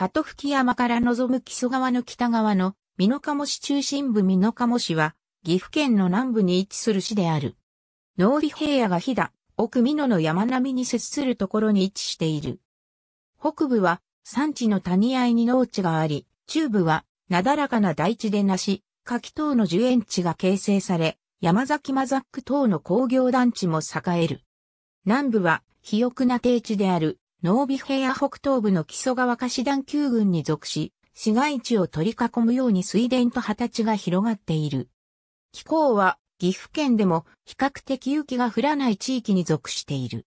鳩吹山から望む木曽川の北側の美濃鴨市中心部美濃鴨市は、岐阜県の南部に位置する市である。農備平野が飛騨、奥美濃の山並みに接するところに位置している。北部は山地の谷合に農地があり、中部はなだらかな大地でなし、柿等の樹園地が形成され、山崎マザック等の工業団地も栄える。南部は肥沃な低地であるノービヘア北東部の木曽川河師団旧群に属し、市街地を取り囲むように水田と畑地が広がっている。気候は岐阜県でも比較的雪が降らない地域に属している。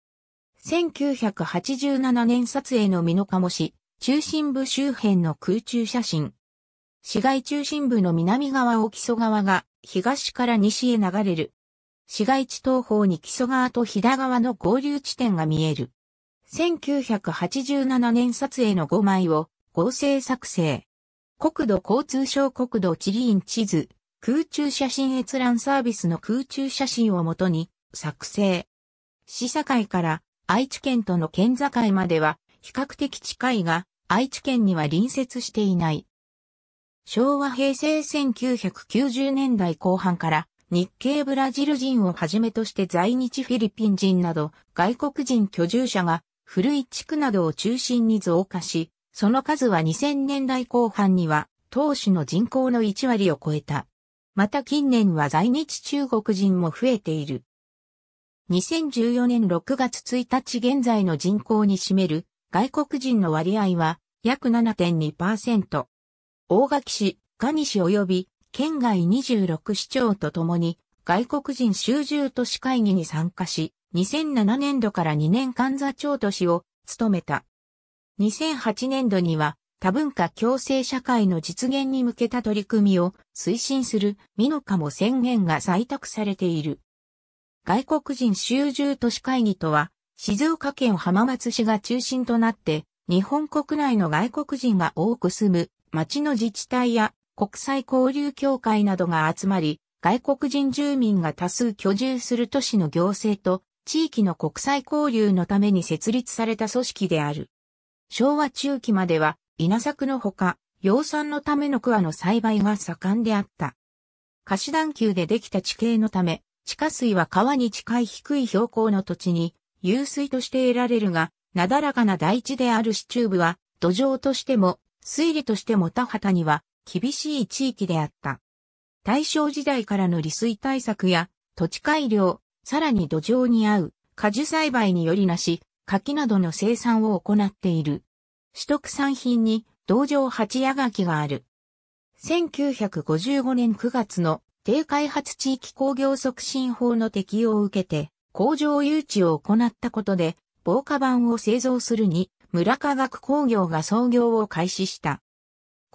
1987年撮影の美濃鴨市、中心部周辺の空中写真。市街中心部の南側を木曽川が東から西へ流れる。市街地東方に木曽川と飛騨川の合流地点が見える。1987年撮影の5枚を合成作成。国土交通省国土地理院地図、空中写真閲覧サービスの空中写真をもとに作成。市境から愛知県との県境までは比較的近いが、愛知県には隣接していない。昭和平成1990年代後半から日系ブラジル人をはじめとして在日フィリピン人など外国人居住者が古い地区などを中心に増加し、その数は2000年代後半には、当主の人口の1割を超えた。また近年は在日中国人も増えている。2014年6月1日現在の人口に占める外国人の割合は約7.2%。大垣市、蟹市及び県外26市町とともに外国人集中都市会議に参加し、2007年度から2年間座長都市を務めた。2008年度には多文化共生社会の実現に向けた取り組みを推進する美のカモ宣言が採択されている。外国人集中都市会議とは、静岡県浜松市が中心となって、日本国内の外国人が多く住む町の自治体や国際交流協会などが集まり、外国人住民が多数居住する都市の行政と地域の国際交流のために設立された組織である。昭和中期までは稲作のほか、養蚕のための桑の栽培が盛んであった。貸し段丘でできた地形のため、地下水は川に近い低い標高の土地に、湧水として得られるが、なだらかな大地である市中部は、土壌としても、水利としても田畑には、厳しい地域であった。大正時代からの利水対策や土地改良、さらに土壌に合う果樹栽培によりなし、柿などの生産を行っている。取得産品に道場八夜柿がある。1955年9月の低開発地域工業促進法の適用を受けて工場誘致を行ったことで防火板を製造するに村科学工業が創業を開始した。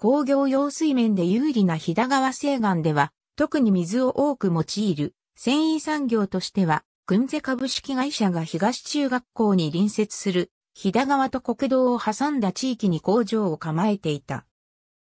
工業用水面で有利な飛騨川西岸では、特に水を多く用いる、繊維産業としては、軍勢株式会社が東中学校に隣接する、飛騨川と国道を挟んだ地域に工場を構えていた。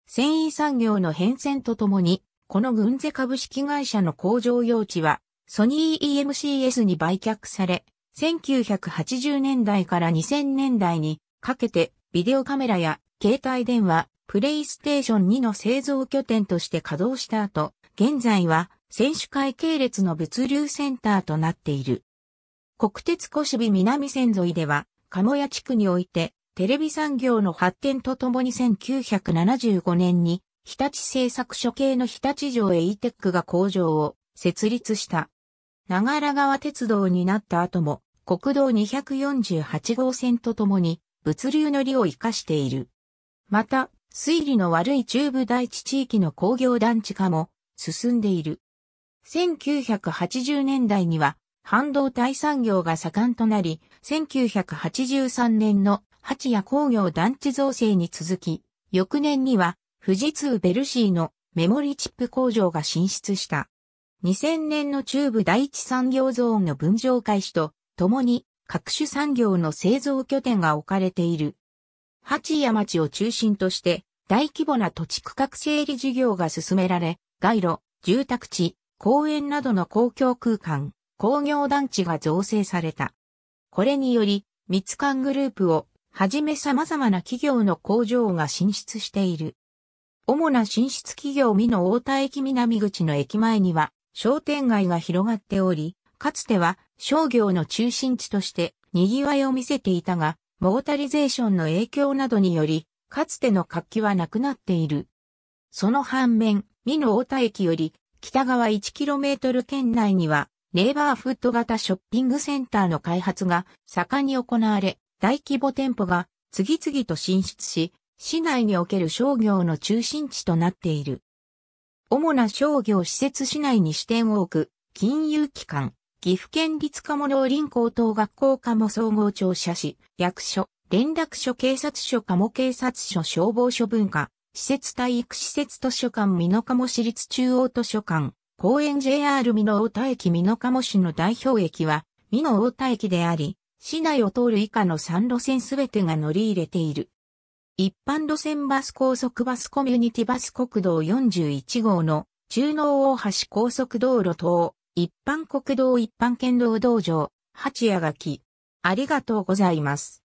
繊維産業の変遷とともに、この軍勢株式会社の工場用地は、ソニー EMCS に売却され、1980年代から2000年代にかけてビデオカメラや携帯電話、プレイステーション2の製造拠点として稼働した後、現在は選手会系列の物流センターとなっている。国鉄小渋南線沿いでは、鴨屋地区において、テレビ産業の発展とともに1975年に、日立製作所系の日立城へイテックが工場を設立した。長良川鉄道になった後も、国道248号線とともに、物流の利を活かしている。また、推理の悪い中部第一地域の工業団地化も進んでいる。1980年代には半導体産業が盛んとなり、1983年の八谷工業団地造成に続き、翌年には富士通ベルシーのメモリチップ工場が進出した。2000年の中部第一産業ゾーンの分譲開始と、共に各種産業の製造拠点が置かれている八谷町を中心として、大規模な土地区画整理事業が進められ、街路、住宅地、公園などの公共空間、工業団地が造成された。これにより、三つ間グループをはじめ様々な企業の工場が進出している。主な進出企業美濃大田駅南口の駅前には商店街が広がっており、かつては商業の中心地として賑わいを見せていたが、モータリゼーションの影響などにより、かつての活気はなくなっている。その反面、美濃太田駅より北側 1km 圏内には、ネイバーフット型ショッピングセンターの開発が盛んに行われ、大規模店舗が次々と進出し、市内における商業の中心地となっている。主な商業施設市内に支店を置く金融機関、岐阜県立鴨農林高等学校鴨総合庁舎市、役所、連絡所警察署鴨警察署消防署文化、施設体育施設図書館美濃鴨市立中央図書館、公園 JR 美濃太田駅美濃鴨市の代表駅は、美濃太田駅であり、市内を通る以下の3路線すべてが乗り入れている。一般路線バス高速バスコミュニティバス国道41号の中濃大橋高速道路等、一般国道一般県道道場、八谷垣。ありがとうございます。